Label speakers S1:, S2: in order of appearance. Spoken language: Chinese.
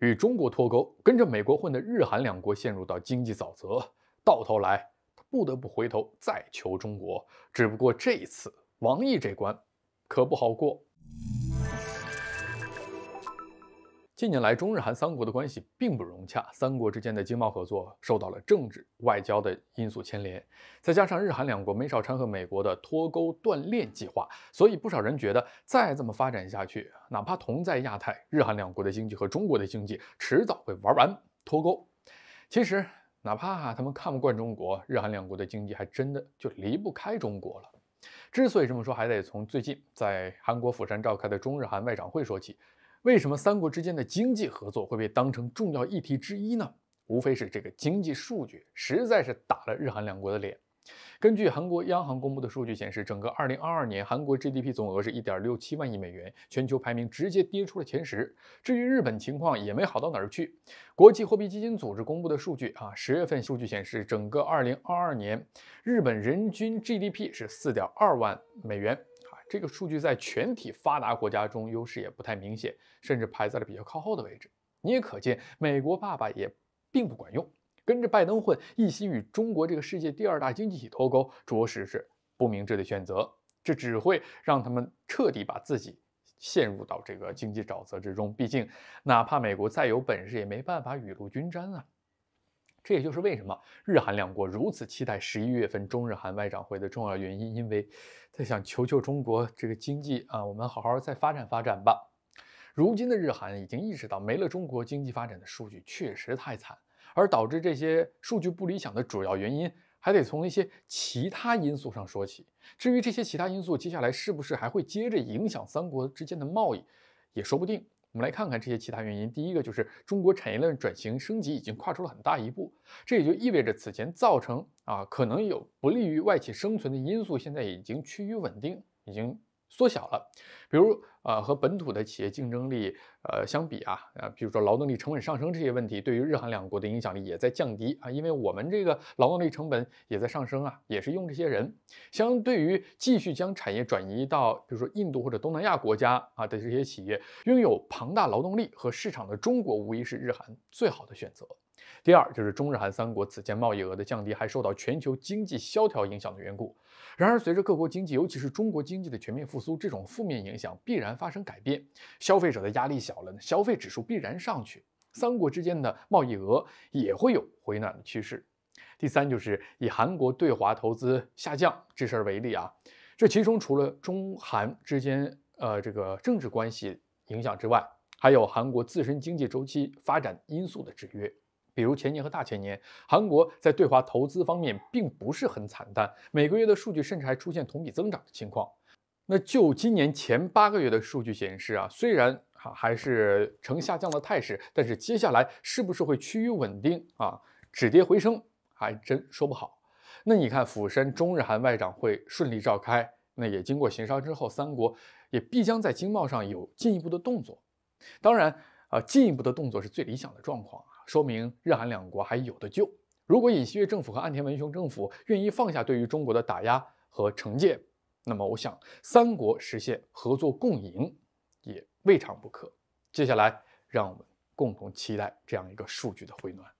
S1: 与中国脱钩，跟着美国混的日韩两国陷入到经济沼泽，到头来他不得不回头再求中国，只不过这一次王毅这关可不好过。近年来，中日韩三国的关系并不融洽，三国之间的经贸合作受到了政治外交的因素牵连，再加上日韩两国没少掺和美国的脱钩断链计划，所以不少人觉得再这么发展下去，哪怕同在亚太，日韩两国的经济和中国的经济迟早会玩完脱钩。其实，哪怕他们看不惯中国，日韩两国的经济还真的就离不开中国了。之所以这么说，还得从最近在韩国釜山召开的中日韩外长会说起。为什么三国之间的经济合作会被当成重要议题之一呢？无非是这个经济数据实在是打了日韩两国的脸。根据韩国央行公布的数据显示，整个2022年韩国 GDP 总额是1.67万亿美元，全球排名直接跌出了前十。至于日本情况也没好到哪儿去。国际货币基金组织公布的数据啊，十月份数据显示，整个2022年日本人均 GDP 是4.2万美元。这个数据在全体发达国家中优势也不太明显，甚至排在了比较靠后的位置。你也可见，美国爸爸也并不管用。跟着拜登混，一心与中国这个世界第二大经济体脱钩，着实是不明智的选择。这只会让他们彻底把自己陷入到这个经济沼泽之中。毕竟，哪怕美国再有本事，也没办法雨露均沾啊。这也就是为什么日韩两国如此期待十一月份中日韩外长会的重要原因，因为，他想求求中国这个经济啊，我们好好再发展发展吧。如今的日韩已经意识到，没了中国经济发展的数据确实太惨，而导致这些数据不理想的主要原因，还得从一些其他因素上说起。至于这些其他因素，接下来是不是还会接着影响三国之间的贸易，也说不定。我们来看看这些其他原因。第一个就是中国产业链转型升级已经跨出了很大一步，这也就意味着此前造成啊可能有不利于外企生存的因素现在已经趋于稳定，已经。缩小了，比如呃和本土的企业竞争力呃相比啊呃，比如说劳动力成本上升这些问题，对于日韩两国的影响力也在降低啊，因为我们这个劳动力成本也在上升啊，也是用这些人，相对于继续将产业转移到，比如说印度或者东南亚国家啊的这些企业，拥有庞大劳动力和市场的中国无疑是日韩最好的选择。第二就是中日韩三国此前贸易额的降低还受到全球经济萧条影响的缘故。然而，随着各国经济，尤其是中国经济的全面复苏，这种负面影响必然发生改变。消费者的压力小了，消费指数必然上去，三国之间的贸易额也会有回暖的趋势。第三就是以韩国对华投资下降这事儿为例啊，这其中除了中韩之间呃这个政治关系影响之外，还有韩国自身经济周期发展因素的制约。比如前年和大前年，韩国在对华投资方面并不是很惨淡，每个月的数据甚至还出现同比增长的情况。那就今年前八个月的数据显示啊，虽然哈还是呈下降的态势，但是接下来是不是会趋于稳定啊，止跌回升还真说不好。那你看釜山中日韩外长会顺利召开，那也经过协商之后，三国也必将在经贸上有进一步的动作。当然，啊，进一步的动作是最理想的状况。说明日韩两国还有的救。如果尹锡悦政府和岸田文雄政府愿意放下对于中国的打压和惩戒，那么我想三国实现合作共赢也未尝不可。接下来，让我们共同期待这样一个数据的回暖。